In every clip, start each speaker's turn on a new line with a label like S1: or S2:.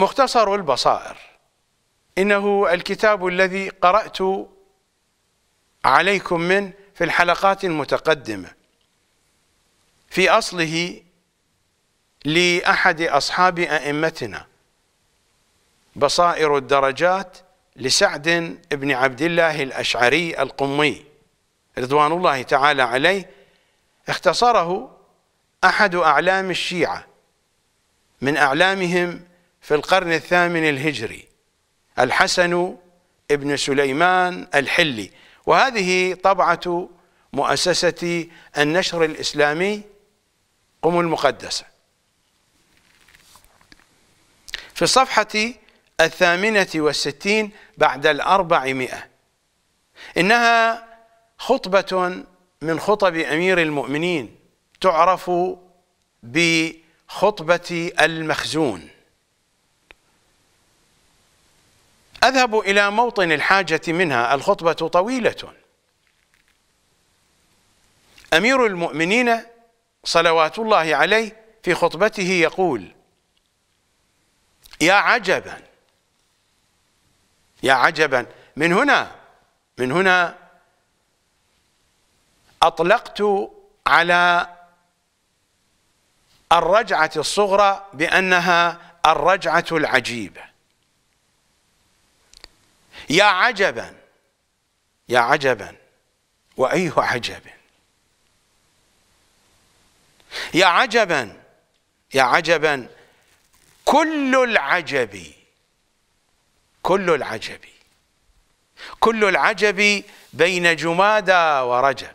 S1: مختصر البصائر إنه الكتاب الذي قرأت عليكم من في الحلقات المتقدمة في أصله لأحد أصحاب أئمتنا بصائر الدرجات لسعد بن عبد الله الأشعري القمي رضوان الله تعالى عليه اختصره أحد أعلام الشيعة من أعلامهم في القرن الثامن الهجري الحسن ابن سليمان الحلي وهذه طبعة مؤسسة النشر الإسلامي قم المقدسة في الصفحة الثامنة والستين بعد الأربعمائة إنها خطبة من خطب أمير المؤمنين تعرف بخطبة المخزون أذهب إلى موطن الحاجة منها الخطبة طويلة أمير المؤمنين صلوات الله عليه في خطبته يقول يا عجبا يا عجبا من هنا من هنا أطلقت على الرجعة الصغرى بأنها الرجعة العجيبة يا عجبا يا عجبا وأي عجب يا عجبا يا عجبا كل العجب كل العجب كل العجب بين جمادى ورجب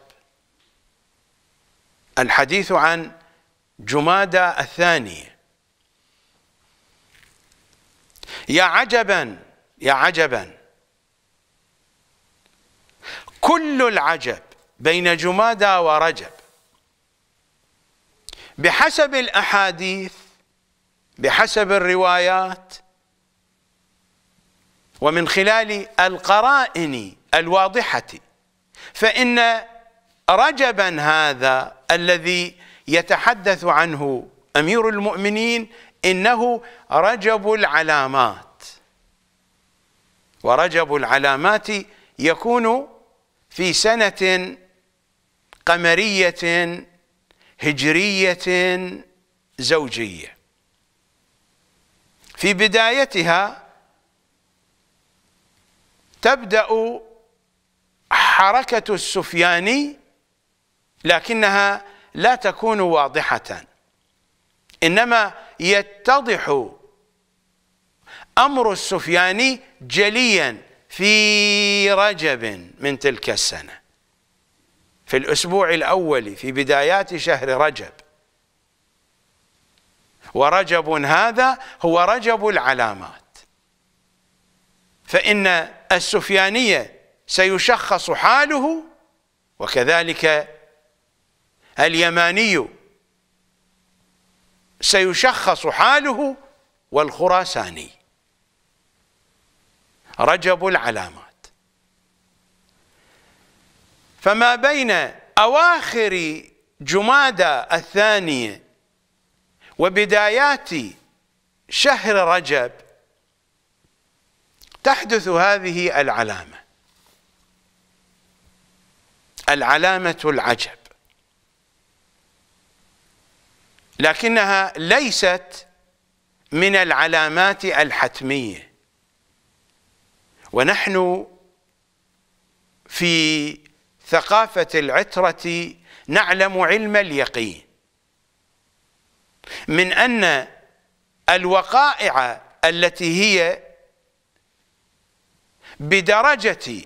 S1: الحديث عن جمادى الثانية يا عجبا يا عجبا كل العجب بين جمادى ورجب بحسب الأحاديث بحسب الروايات ومن خلال القرائن الواضحة فإن رجبا هذا الذي يتحدث عنه أمير المؤمنين إنه رجب العلامات ورجب العلامات يكون في سنة قمرية هجرية زوجية في بدايتها تبدأ حركة السفياني لكنها لا تكون واضحة إنما يتضح أمر السفياني جليا في رجب من تلك السنة في الأسبوع الأول في بدايات شهر رجب ورجب هذا هو رجب العلامات فإن السفيانية سيشخص حاله وكذلك اليماني سيشخص حاله والخراساني رجب العلامات فما بين أواخر جمادى الثانية وبدايات شهر رجب تحدث هذه العلامة العلامة العجب لكنها ليست من العلامات الحتميه ونحن في ثقافة العترة نعلم علم اليقين من أن الوقائع التي هي بدرجة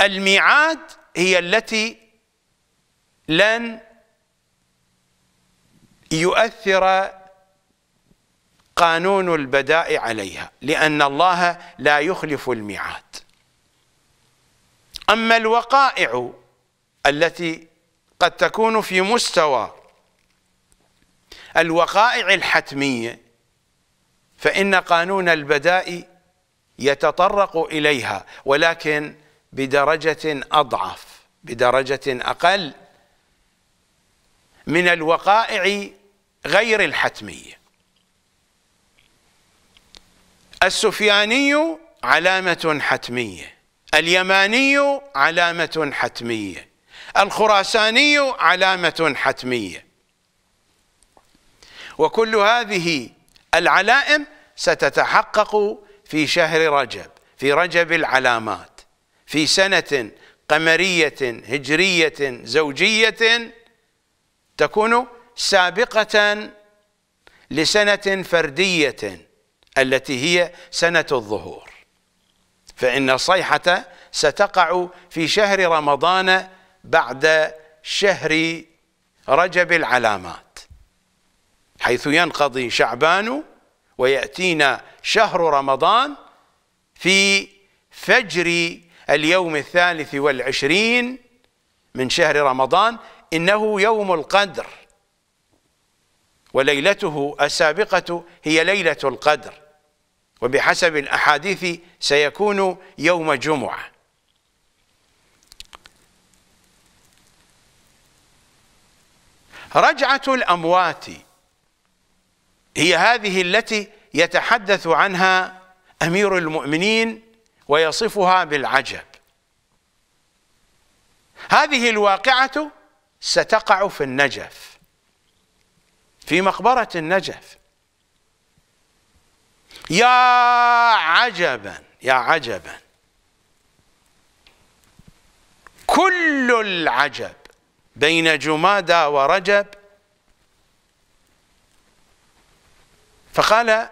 S1: الميعاد هي التي لن يؤثر قانون البداء عليها لأن الله لا يخلف الميعاد أما الوقائع التي قد تكون في مستوى الوقائع الحتمية فإن قانون البداء يتطرق إليها ولكن بدرجة أضعف بدرجة أقل من الوقائع غير الحتميه السفياني علامة حتمية اليماني علامة حتمية الخراساني علامة حتمية وكل هذه العلائم ستتحقق في شهر رجب في رجب العلامات في سنة قمرية هجرية زوجية تكون سابقة لسنة فردية التي هي سنة الظهور فإن الصيحة ستقع في شهر رمضان بعد شهر رجب العلامات حيث ينقضي شعبان ويأتينا شهر رمضان في فجر اليوم الثالث والعشرين من شهر رمضان إنه يوم القدر وليلته السابقة هي ليلة القدر وبحسب الأحاديث سيكون يوم جمعة رجعة الأموات هي هذه التي يتحدث عنها أمير المؤمنين ويصفها بالعجب هذه الواقعة ستقع في النجف في مقبرة النجف يا عجبا يا عجبا كل العجب بين جمادى ورجب فقال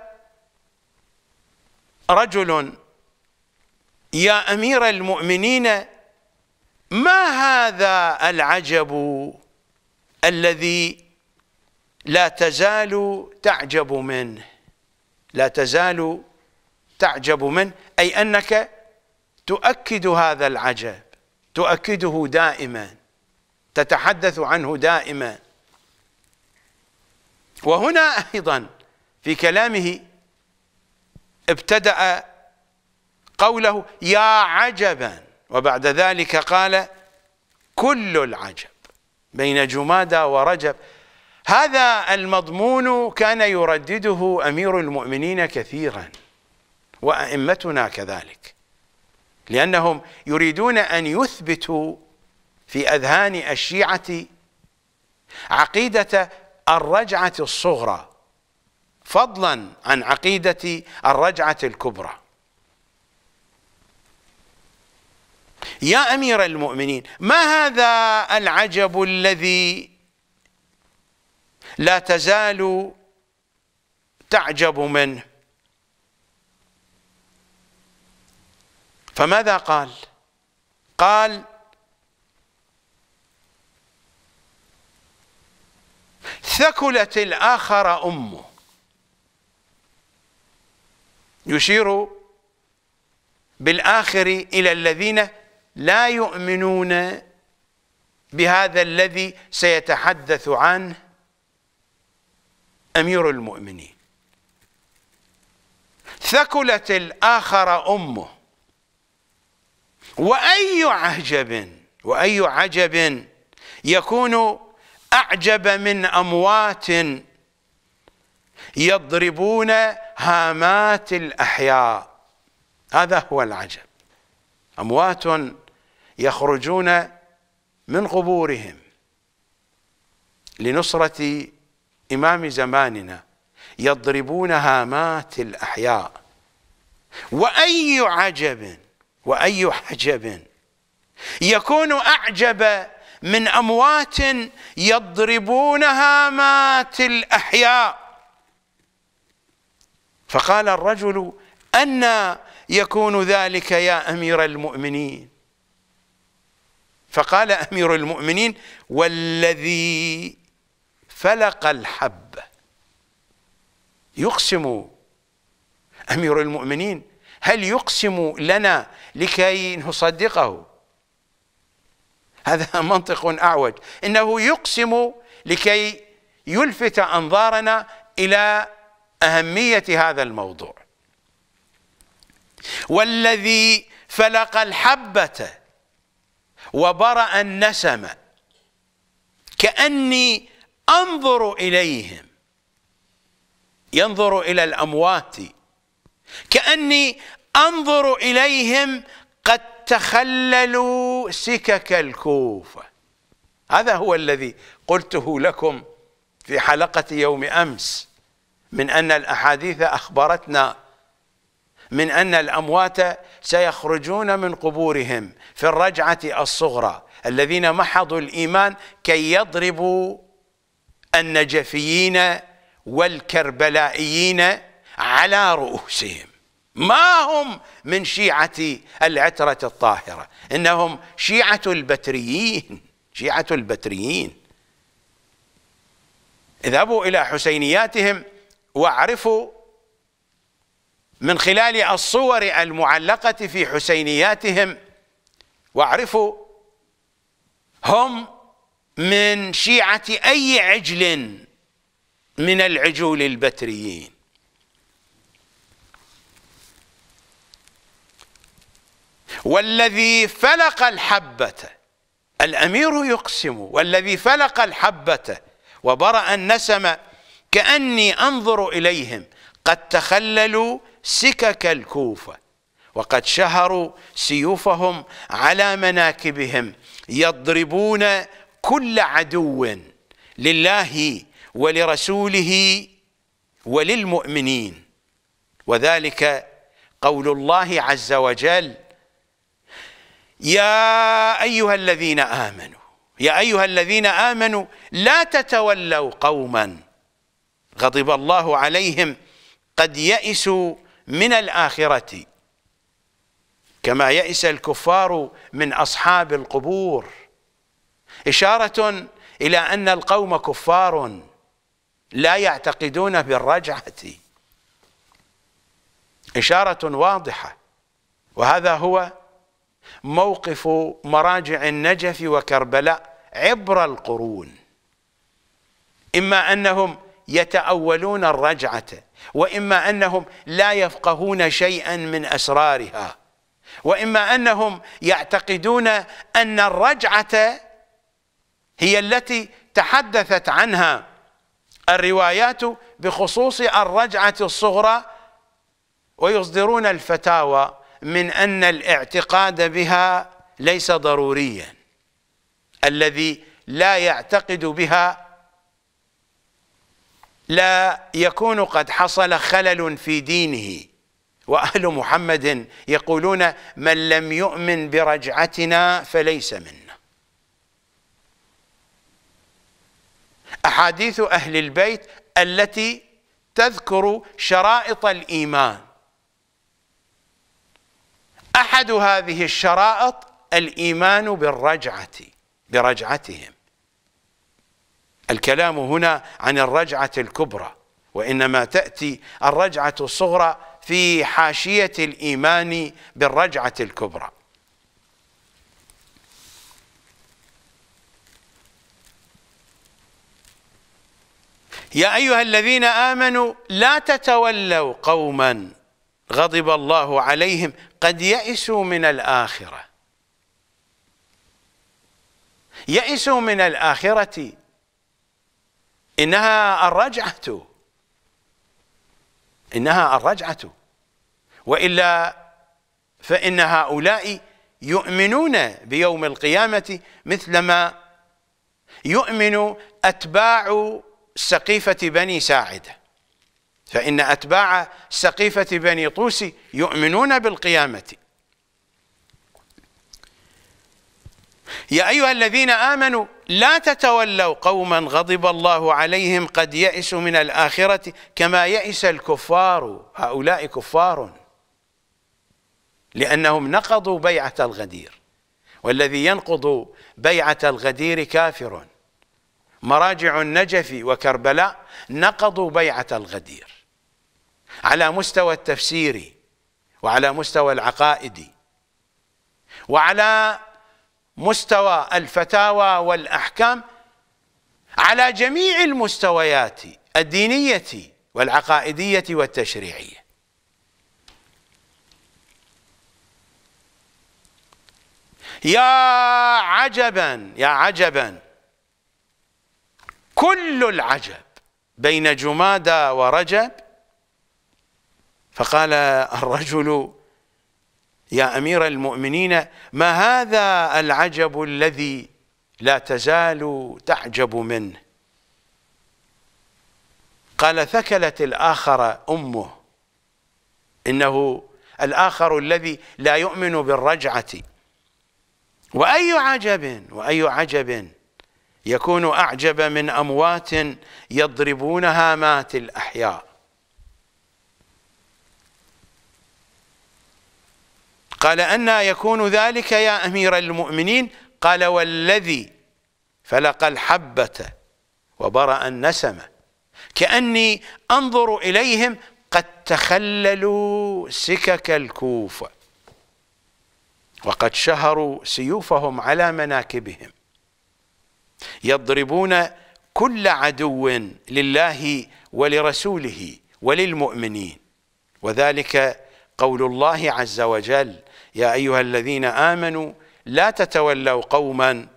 S1: رجل يا أمير المؤمنين ما هذا العجب الذي لا تزال تعجب منه لا تزال تعجب منه أي أنك تؤكد هذا العجب تؤكده دائما تتحدث عنه دائما وهنا أيضا في كلامه ابتدأ قوله يا عجبا وبعد ذلك قال كل العجب بين جمادى ورجب هذا المضمون كان يردده امير المؤمنين كثيرا وائمتنا كذلك لانهم يريدون ان يثبتوا في اذهان الشيعه عقيده الرجعه الصغرى فضلا عن عقيده الرجعه الكبرى يا امير المؤمنين ما هذا العجب الذي لا تزال تعجب منه فماذا قال قال ثكلت الآخر أمه يشير بالآخر إلى الذين لا يؤمنون بهذا الذي سيتحدث عنه أمير المؤمنين ثكلت الآخر أمه وأي عجب وأي عجب يكون أعجب من أموات يضربون هامات الأحياء هذا هو العجب أموات يخرجون من قبورهم لنصرة إمام زماننا يضربون هامات الأحياء وأي عجب وأي حجب يكون أعجب من أموات يضربون هامات الأحياء فقال الرجل أن يكون ذلك يا أمير المؤمنين فقال أمير المؤمنين والذي فلق الحب يقسم أمير المؤمنين هل يقسم لنا لكي نصدقه هذا منطق أعوج إنه يقسم لكي يلفت أنظارنا إلى أهمية هذا الموضوع والذي فلق الحبة وبرأ النسمة كأني انظروا اليهم ينظر الى الاموات كاني انظر اليهم قد تخللوا سكك الكوفه هذا هو الذي قلته لكم في حلقه يوم امس من ان الاحاديث اخبرتنا من ان الاموات سيخرجون من قبورهم في الرجعه الصغرى الذين محضوا الايمان كي يضربوا النجفيين والكربلائيين على رؤوسهم ما هم من شيعة العترة الطاهرة إنهم شيعة البتريين شيعة البتريين اذهبوا إلى حسينياتهم واعرفوا من خلال الصور المعلقة في حسينياتهم واعرفوا هم من شيعة أي عجل من العجول البتريين والذي فلق الحبة الأمير يقسم والذي فلق الحبة وبرأ النسم كأني أنظر إليهم قد تخللوا سكك الكوفة وقد شهروا سيوفهم على مناكبهم يضربون كل عدو لله ولرسوله وللمؤمنين وذلك قول الله عز وجل يا أيها الذين آمنوا يا أيها الذين آمنوا لا تتولوا قوما غضب الله عليهم قد يئسوا من الآخرة كما يئس الكفار من أصحاب القبور إشارة إلى أن القوم كفار لا يعتقدون بالرجعة إشارة واضحة وهذا هو موقف مراجع النجف وكربلاء عبر القرون إما أنهم يتأولون الرجعة وإما أنهم لا يفقهون شيئا من أسرارها وإما أنهم يعتقدون أن الرجعة هي التي تحدثت عنها الروايات بخصوص الرجعة الصغرى ويصدرون الفتاوى من أن الاعتقاد بها ليس ضروريا الذي لا يعتقد بها لا يكون قد حصل خلل في دينه وأهل محمد يقولون من لم يؤمن برجعتنا فليس منا احاديث اهل البيت التي تذكر شرائط الايمان احد هذه الشرائط الايمان بالرجعه برجعتهم الكلام هنا عن الرجعه الكبرى وانما تاتي الرجعه الصغرى في حاشيه الايمان بالرجعه الكبرى يا أيها الذين آمنوا لا تتولوا قوما غضب الله عليهم قد يئسوا من الآخرة يئسوا من الآخرة إنها الرجعة إنها الرجعة وإلا فإن هؤلاء يؤمنون بيوم القيامة مثلما يؤمن أتباع سقيفة بني ساعدة فإن أتباع سقيفة بني طوس يؤمنون بالقيامة يا أيها الذين آمنوا لا تتولوا قوما غضب الله عليهم قد يئسوا من الآخرة كما يئس الكفار هؤلاء كفار لأنهم نقضوا بيعة الغدير والذي ينقض بيعة الغدير كافر مراجع النجف وكربلاء نقضوا بيعة الغدير على مستوى التفسيري وعلى مستوى العقائدي وعلى مستوى الفتاوى والأحكام على جميع المستويات الدينية والعقائدية والتشريعية يا عجبا يا عجبا كل العجب بين جمادى ورجب فقال الرجل يا امير المؤمنين ما هذا العجب الذي لا تزال تعجب منه قال ثكلت الاخر امه انه الاخر الذي لا يؤمن بالرجعه واي عجب واي عجب يكون أعجب من أموات يضربونها مات الأحياء قال أنا يكون ذلك يا أمير المؤمنين قال والذي فلق الحبة وبرأ النسمة كأني أنظر إليهم قد تخللوا سكك الكوفة وقد شهروا سيوفهم على مناكبهم يضربون كل عدو لله ولرسوله وللمؤمنين وذلك قول الله عز وجل يا أيها الذين آمنوا لا تتولوا قوما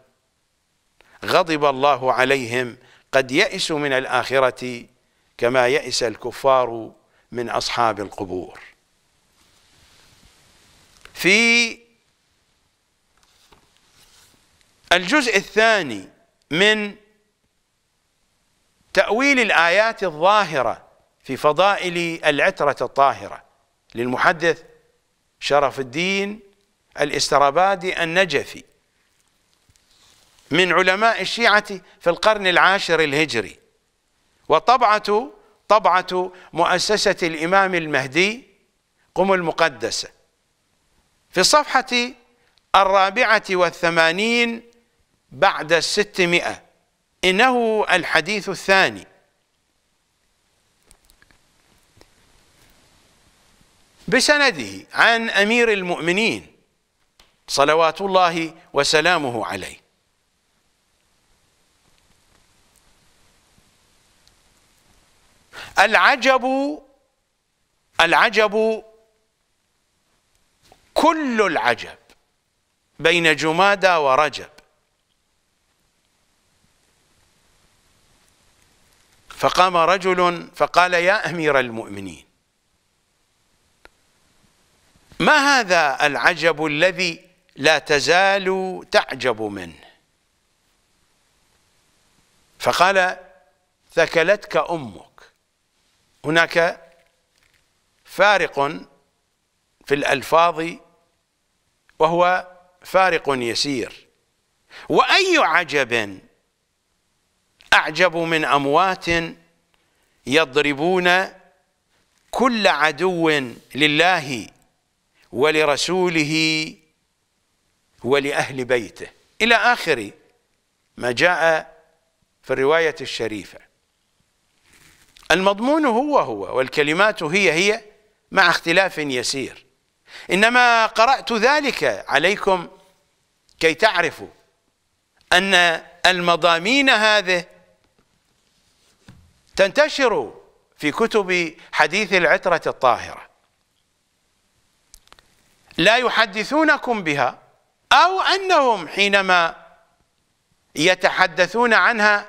S1: غضب الله عليهم قد يئسوا من الآخرة كما يئس الكفار من أصحاب القبور في الجزء الثاني من تأويل الآيات الظاهرة في فضائل العترة الطاهرة للمحدث شرف الدين الاسترابادي النجفي من علماء الشيعة في القرن العاشر الهجري وطبعة طبعة مؤسسة الإمام المهدي قم المقدسة في الصفحة الرابعة والثمانين بعد الستمائة إنه الحديث الثاني بسنده عن أمير المؤمنين صلوات الله وسلامه عليه العجب العجب كل العجب بين جمادى ورجب فقام رجل فقال يا أمير المؤمنين ما هذا العجب الذي لا تزال تعجب منه فقال ثكلتك أمك هناك فارق في الألفاظ وهو فارق يسير وأي عجب أعجب من أموات يضربون كل عدو لله ولرسوله ولأهل بيته إلى آخر ما جاء في الرواية الشريفة المضمون هو هو والكلمات هي هي مع اختلاف يسير إنما قرأت ذلك عليكم كي تعرفوا أن المضامين هذه تنتشر في كتب حديث العترة الطاهرة لا يحدثونكم بها أو أنهم حينما يتحدثون عنها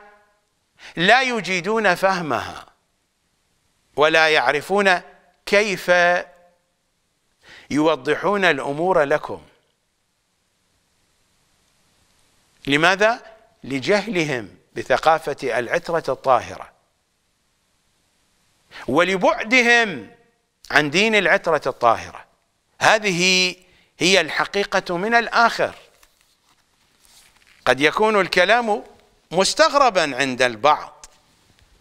S1: لا يجيدون فهمها ولا يعرفون كيف يوضحون الأمور لكم لماذا؟ لجهلهم بثقافة العترة الطاهرة ولبعدهم عن دين العترة الطاهرة هذه هي الحقيقة من الآخر قد يكون الكلام مستغربا عند البعض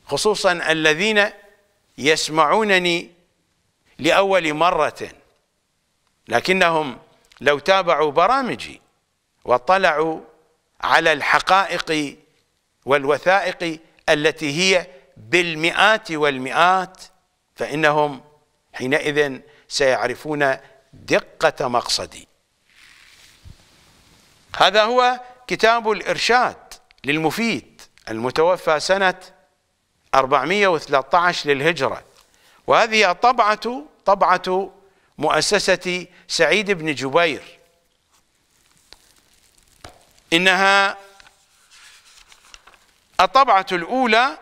S1: خصوصا الذين يسمعونني لأول مرة لكنهم لو تابعوا برامجي واطلعوا على الحقائق والوثائق التي هي بالمئات والمئات فإنهم حينئذ سيعرفون دقة مقصدي هذا هو كتاب الإرشاد للمفيد المتوفى سنة 413 للهجرة وهذه طبعة طبعة مؤسسة سعيد بن جبير إنها الطبعة الأولى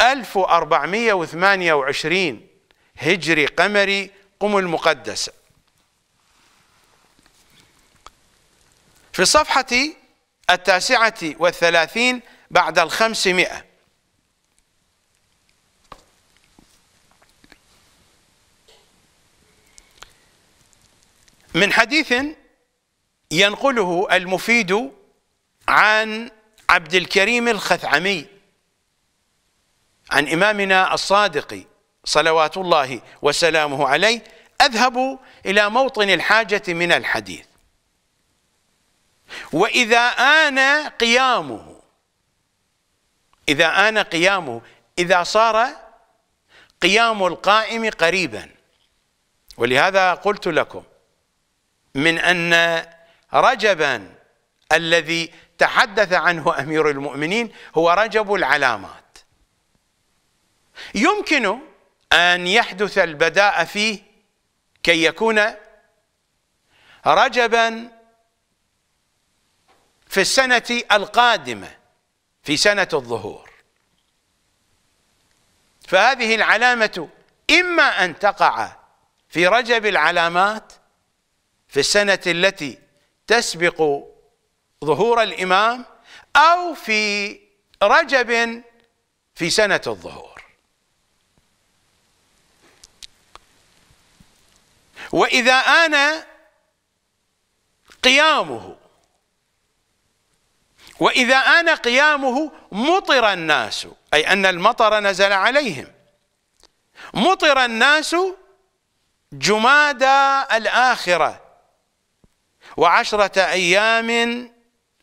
S1: 1428 هجري قمري قم المقدسة في الصفحة التاسعة والثلاثين بعد الخمسمائة من حديث ينقله المفيد عن عبد الكريم الخثعمي عن إمامنا الصادق صلوات الله وسلامه عليه أذهب إلى موطن الحاجة من الحديث وإذا آن قيامه إذا آن قيامه إذا صار قيام القائم قريبا ولهذا قلت لكم من أن رجبا الذي تحدث عنه أمير المؤمنين هو رجب العلامة يمكن أن يحدث البداء فيه كي يكون رجبا في السنة القادمة في سنة الظهور فهذه العلامة إما أن تقع في رجب العلامات في السنة التي تسبق ظهور الإمام أو في رجب في سنة الظهور وإذا آن قيامه وإذا آن قيامه مطر الناس أي أن المطر نزل عليهم مطر الناس جمادى الآخرة وعشرة أيام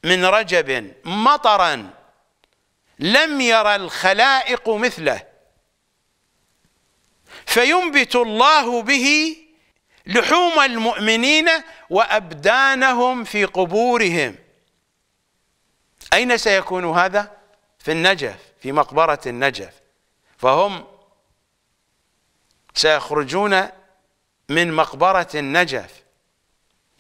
S1: من رجب مطرا لم ير الخلائق مثله فينبت الله به لحوم المؤمنين وابدانهم في قبورهم اين سيكون هذا في النجف في مقبره النجف فهم سيخرجون من مقبره النجف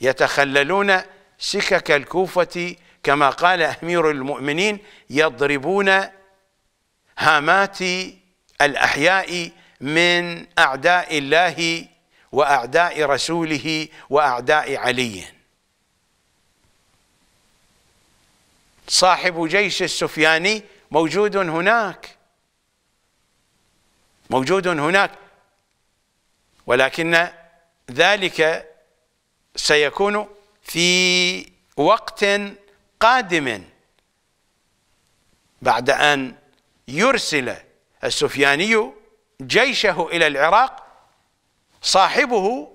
S1: يتخللون سكك الكوفه كما قال امير المؤمنين يضربون هامات الاحياء من اعداء الله واعداء رسوله واعداء علي صاحب جيش السفياني موجود هناك موجود هناك ولكن ذلك سيكون في وقت قادم بعد ان يرسل السفياني جيشه الى العراق صاحبه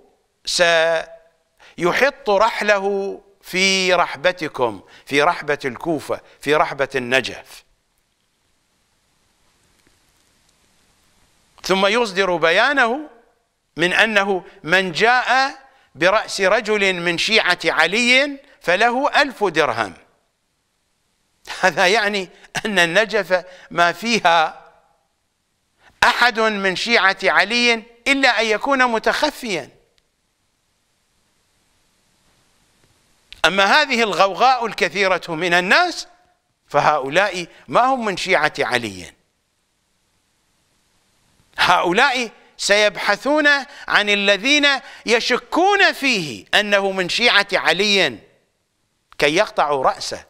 S1: سيحط رحله في رحبتكم في رحبة الكوفة في رحبة النجف ثم يصدر بيانه من أنه من جاء برأس رجل من شيعة علي فله ألف درهم هذا يعني أن النجف ما فيها أحد من شيعة علي إلا أن يكون متخفيا أما هذه الغوغاء الكثيرة من الناس فهؤلاء ما هم من شيعة علي هؤلاء سيبحثون عن الذين يشكون فيه أنه من شيعة علي كي يقطعوا رأسه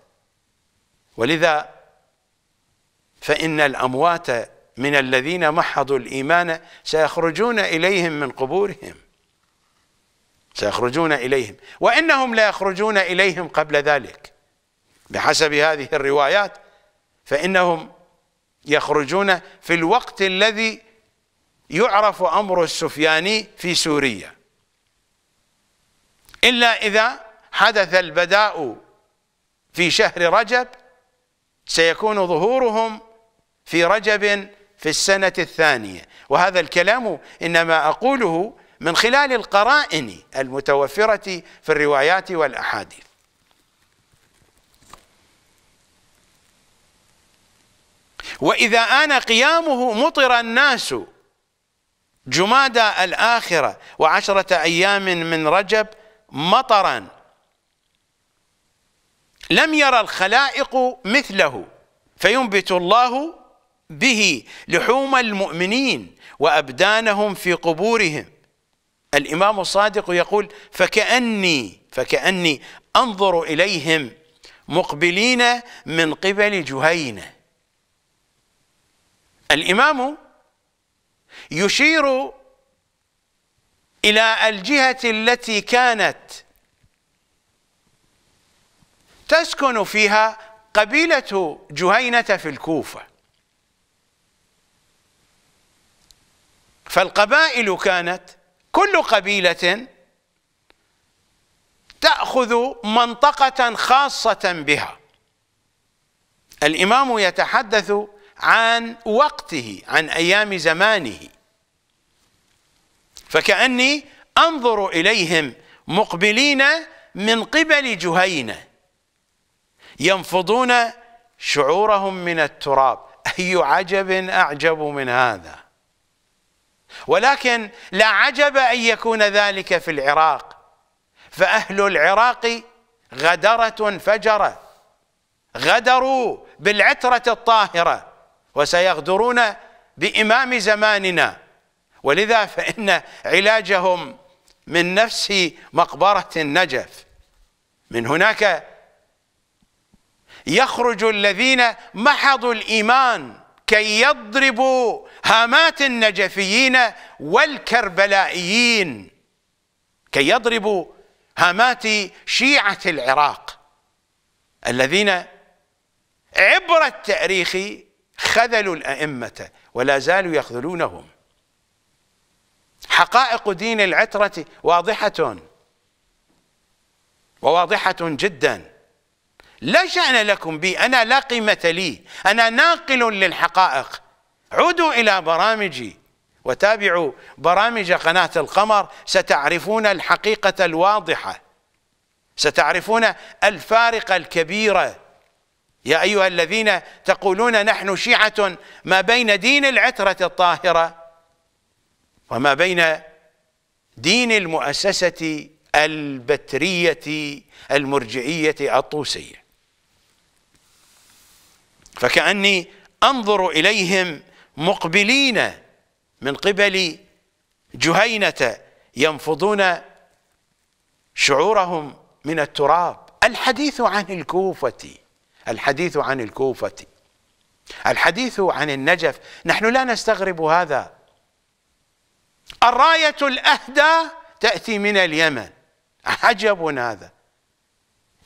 S1: ولذا فإن الأموات من الذين محضوا الإيمان سيخرجون إليهم من قبورهم سيخرجون إليهم وإنهم لا يخرجون إليهم قبل ذلك بحسب هذه الروايات فإنهم يخرجون في الوقت الذي يعرف أمر السفياني في سوريا إلا إذا حدث البداء في شهر رجب سيكون ظهورهم في رجب في السنة الثانية وهذا الكلام إنما أقوله من خلال القرائن المتوفرة في الروايات والأحاديث وإذا آن قيامه مطر الناس جمادى الآخرة وعشرة أيام من رجب مطرا لم يرى الخلائق مثله فينبت الله به لحوم المؤمنين وأبدانهم في قبورهم الإمام الصادق يقول فكأني فكأني أنظر إليهم مقبلين من قبل جهينة الإمام يشير إلى الجهة التي كانت تسكن فيها قبيلة جهينة في الكوفة فالقبائل كانت كل قبيلة تأخذ منطقة خاصة بها الإمام يتحدث عن وقته عن أيام زمانه فكأني أنظر إليهم مقبلين من قبل جهينة ينفضون شعورهم من التراب أي عجب أعجب من هذا ولكن لا عجب ان يكون ذلك في العراق فاهل العراق غدره فجره غدروا بالعتره الطاهره وسيغدرون بامام زماننا ولذا فان علاجهم من نفس مقبره النجف من هناك يخرج الذين محضوا الايمان كي يضربوا هامات النجفيين والكربلائيين كي يضربوا هامات شيعة العراق الذين عبر التاريخ خذلوا الأئمة ولا زالوا يخذلونهم حقائق دين العترة واضحة وواضحة جداً لا شأن لكم بي أنا لا قيمة لي أنا ناقل للحقائق عودوا إلى برامجي وتابعوا برامج قناة القمر ستعرفون الحقيقة الواضحة ستعرفون الفارق الكبير يا أيها الذين تقولون نحن شيعة ما بين دين العترة الطاهرة وما بين دين المؤسسة البترية المرجعية الطوسية فكأني أنظر إليهم مقبلين من قبل جهينة ينفضون شعورهم من التراب الحديث عن الكوفة الحديث عن الكوفة الحديث عن النجف نحن لا نستغرب هذا الراية الأهدى تأتي من اليمن عجب هذا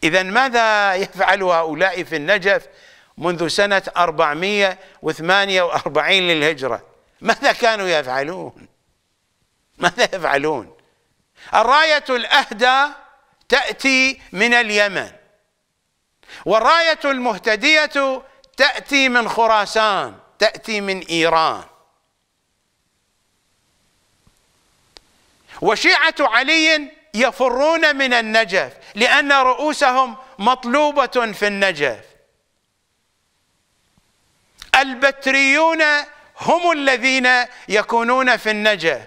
S1: إذا ماذا يفعل هؤلاء في النجف منذ سنة 448 للهجرة ماذا كانوا يفعلون ماذا يفعلون الراية الأهدى تأتي من اليمن والراية المهتدية تأتي من خراسان تأتي من إيران وشيعة علي يفرون من النجف لأن رؤوسهم مطلوبة في النجف البتريون هم الذين يكونون في النجف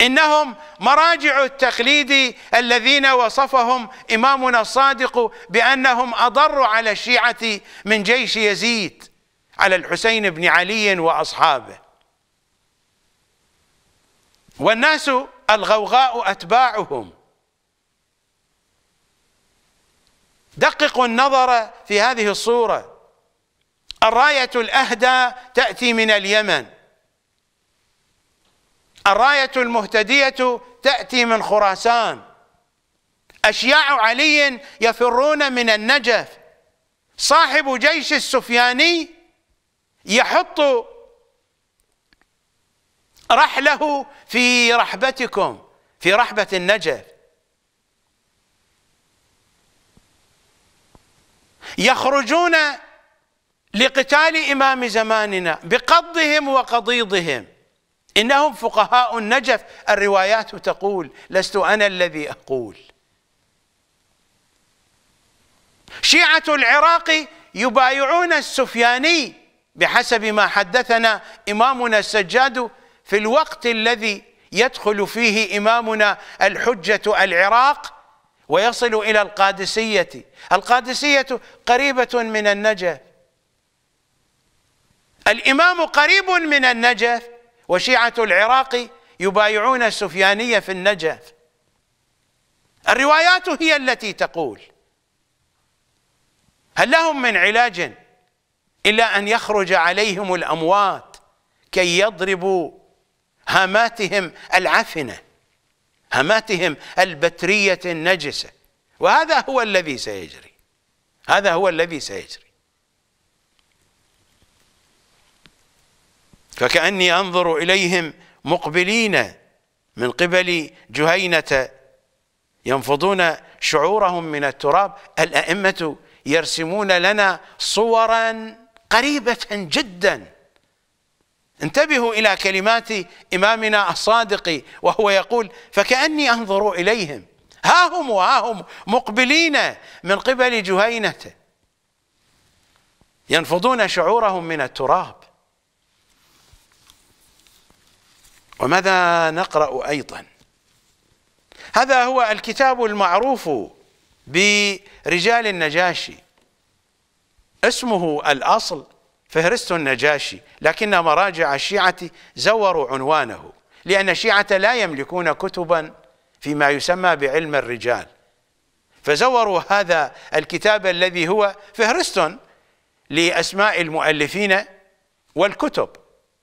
S1: إنهم مراجع التقليد الذين وصفهم إمامنا الصادق بأنهم اضر على الشيعة من جيش يزيد على الحسين بن علي وأصحابه والناس الغوغاء أتباعهم دققوا النظر في هذه الصورة الراية الأهدى تأتي من اليمن الراية المهتدية تأتي من خراسان أشياع علي يفرون من النجف صاحب جيش السفياني يحط رحله في رحبتكم في رحبة النجف يخرجون لقتال إمام زماننا بقضهم وقضيضهم إنهم فقهاء النجف الروايات تقول لست أنا الذي أقول شيعة العراق يبايعون السفياني بحسب ما حدثنا إمامنا السجاد في الوقت الذي يدخل فيه إمامنا الحجة العراق ويصل إلى القادسية القادسية قريبة من النجف الإمام قريب من النجف وشيعة العراق يبايعون السفيانية في النجف الروايات هي التي تقول هل لهم من علاج إلا أن يخرج عليهم الأموات كي يضربوا هاماتهم العفنة هاماتهم البترية النجسة وهذا هو الذي سيجري هذا هو الذي سيجري فكأني أنظر إليهم مقبلين من قبل جهينة ينفضون شعورهم من التراب الأئمة يرسمون لنا صورا قريبة جدا انتبهوا إلى كلمات إمامنا الصادق وهو يقول فكأني أنظر إليهم ها هم وها هم مقبلين من قبل جهينة ينفضون شعورهم من التراب وماذا نقرأ أيضا هذا هو الكتاب المعروف برجال النجاشي اسمه الأصل فهرست النجاشي لكن مراجع الشيعة زوروا عنوانه لأن الشيعة لا يملكون كتبا فيما يسمى بعلم الرجال فزوروا هذا الكتاب الذي هو فهرست لأسماء المؤلفين والكتب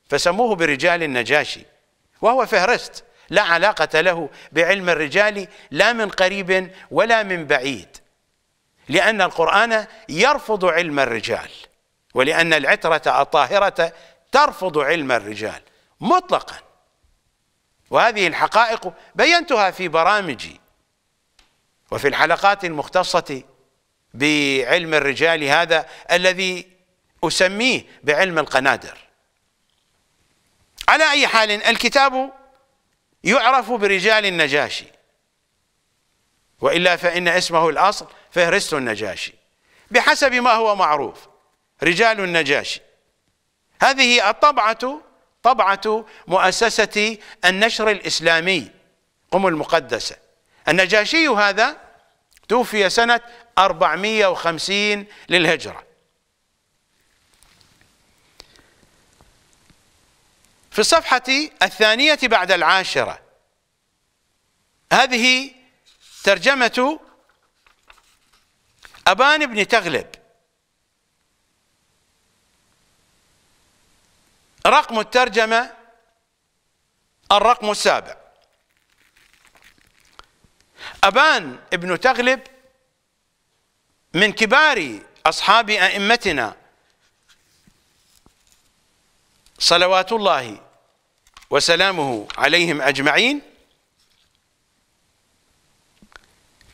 S1: فسموه برجال النجاشي وهو فهرست لا علاقة له بعلم الرجال لا من قريب ولا من بعيد لأن القرآن يرفض علم الرجال ولأن العترة الطاهرة ترفض علم الرجال مطلقا وهذه الحقائق بينتها في برامجي وفي الحلقات المختصة بعلم الرجال هذا الذي أسميه بعلم القنادر على أي حال الكتاب يعرف برجال النجاشي وإلا فإن اسمه الأصل فهرست النجاشي بحسب ما هو معروف رجال النجاشي هذه الطبعة طبعة مؤسسة النشر الإسلامي قم المقدسة النجاشي هذا توفي سنة 450 للهجرة في الصفحة الثانية بعد العاشرة هذه ترجمة أبان بن تغلب رقم الترجمة الرقم السابع أبان بن تغلب من كبار أصحاب أئمتنا صلوات الله وسلامه عليهم أجمعين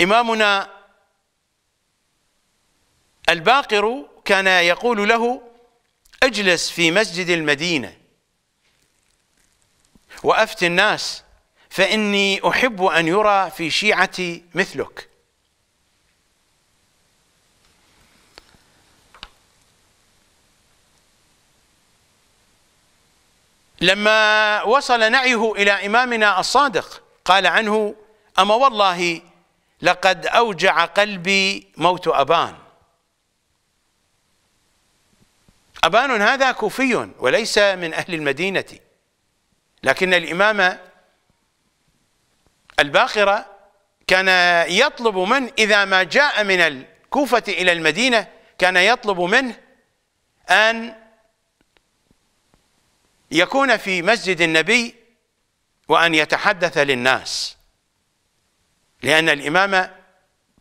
S1: إمامنا الباقر كان يقول له اجلس في مسجد المدينة وأفت الناس فإني أحب أن يرى في شيعتي مثلك لما وصل نعيه إلى إمامنا الصادق قال عنه أما والله لقد أوجع قلبي موت أبان أبان هذا كوفي وليس من أهل المدينة لكن الإمام الباقرة كان يطلب من إذا ما جاء من الكوفة إلى المدينة كان يطلب منه أن يكون في مسجد النبي وأن يتحدث للناس لأن الإمام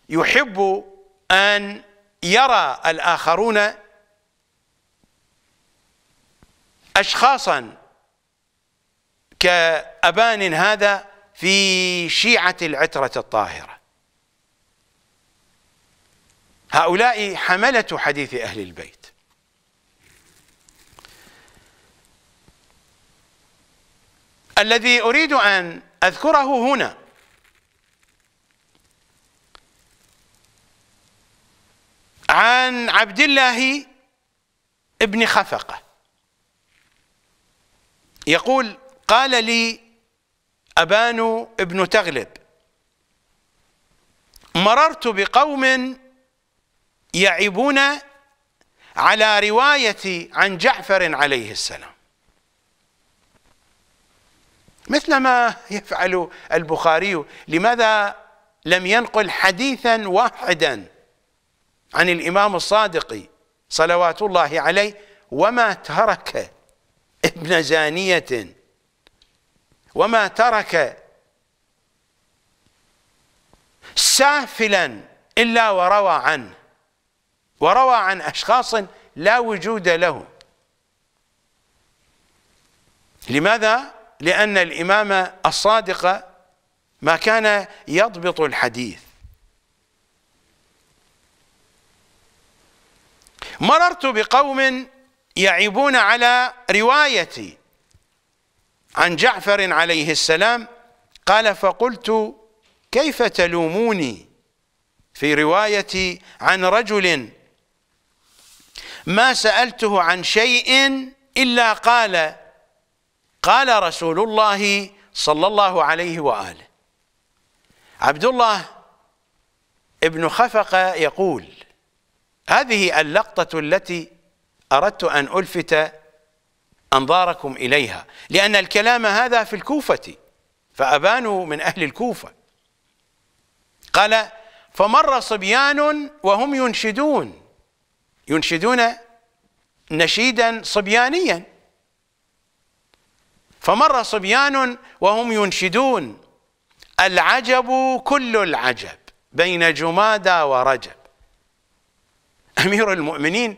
S1: يحب أن يرى الآخرون أشخاصا كأبان هذا في شيعة العترة الطاهرة هؤلاء حملة حديث أهل البيت الذي أريد أن أذكره هنا عن عبد الله ابن خفقة يقول قال لي أبان ابن تغلب مررت بقوم يعبون على رواية عن جعفر عليه السلام مثل ما يفعل البخاري لماذا لم ينقل حديثا واحدا عن الإمام الصادق صلوات الله عليه وما ترك ابن زانية وما ترك سافلا إلا وروى عنه وروى عن أشخاص لا وجود لهم لماذا؟ لأن الإمامة الصادقة ما كان يضبط الحديث مررت بقوم يعيبون على روايتي عن جعفر عليه السلام قال فقلت كيف تلوموني في روايتي عن رجل ما سألته عن شيء إلا قال قال رسول الله صلى الله عليه وآله عبد الله ابن خفقة يقول هذه اللقطة التي أردت أن ألفت أنظاركم إليها لأن الكلام هذا في الكوفة فأبانوا من أهل الكوفة قال فمر صبيان وهم ينشدون ينشدون نشيدا صبيانيا فمر صبيان وهم ينشدون العجب كل العجب بين جمادى ورجب أمير المؤمنين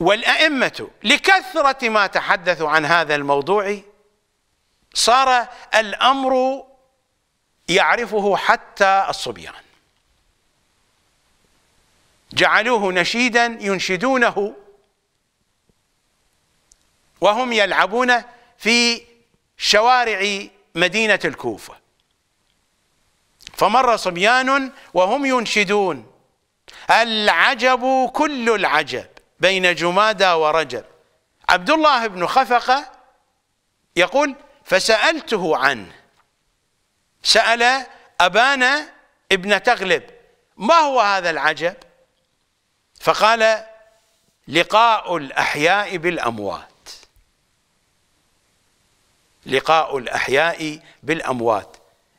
S1: والأئمة لكثرة ما تحدثوا عن هذا الموضوع صار الأمر يعرفه حتى الصبيان جعلوه نشيدا ينشدونه وهم يلعبون في شوارع مدينة الكوفة فمر صبيان وهم ينشدون العجب كل العجب بين جمادى ورجب عبد الله بن خفقة يقول فسألته عنه سأل أبانا ابن تغلب ما هو هذا العجب فقال لقاء الأحياء بالأموات لقاء الأحياء بالأموات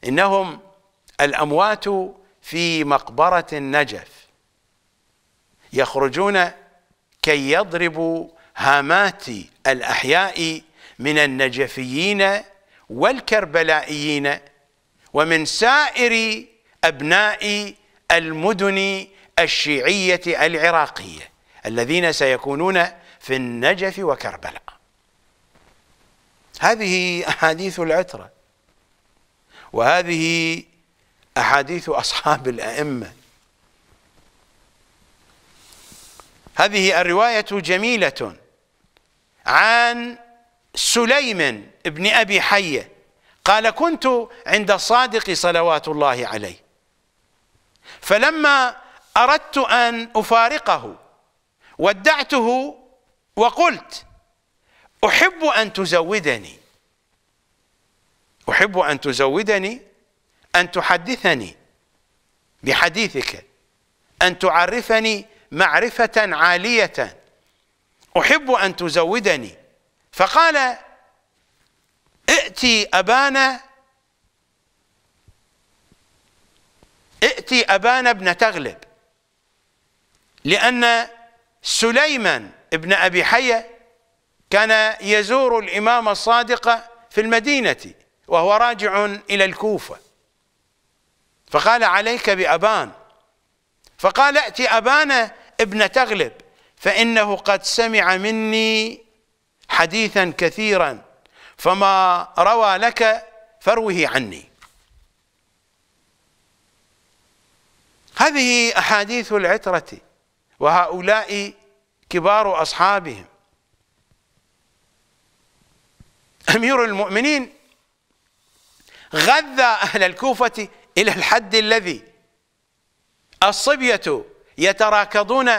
S1: إنهم الأموات في مقبرة النجف يخرجون كي يضربوا هامات الأحياء من النجفيين والكربلائيين ومن سائر أبناء المدن الشيعية العراقية الذين سيكونون في النجف وكربلاء هذه أحاديث العترة وهذه أحاديث أصحاب الأئمة هذه الرواية جميلة عن سليم بن أبي حية قال كنت عند الصادق صلوات الله عليه فلما أردت أن أفارقه ودعته وقلت أحب أن تزودني أحب أن تزودني أن تحدثني بحديثك أن تعرفني معرفة عالية أحب أن تزودني فقال ائتي أبانا ائتي أبانا ابن تغلب لأن سليمان ابن أبي حية كان يزور الإمام الصادق في المدينة وهو راجع إلى الكوفة فقال عليك بأبان فقال ائت أبان ابن تغلب فإنه قد سمع مني حديثا كثيرا فما روى لك فروه عني هذه أحاديث العترة وهؤلاء كبار أصحابهم أمير المؤمنين غذى أهل الكوفة إلى الحد الذي الصبية يتراكضون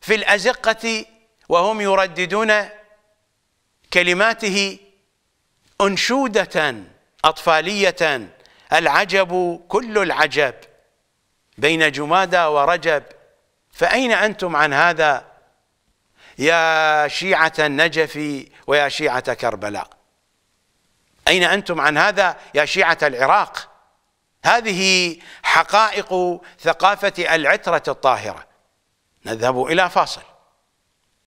S1: في الأزقة وهم يرددون كلماته أنشودة أطفالية العجب كل العجب بين جمادى ورجب فأين أنتم عن هذا يا شيعة النجف ويا شيعة كربلاء أين أنتم عن هذا يا شيعة العراق هذه حقائق ثقافة العترة الطاهرة نذهب إلى فاصل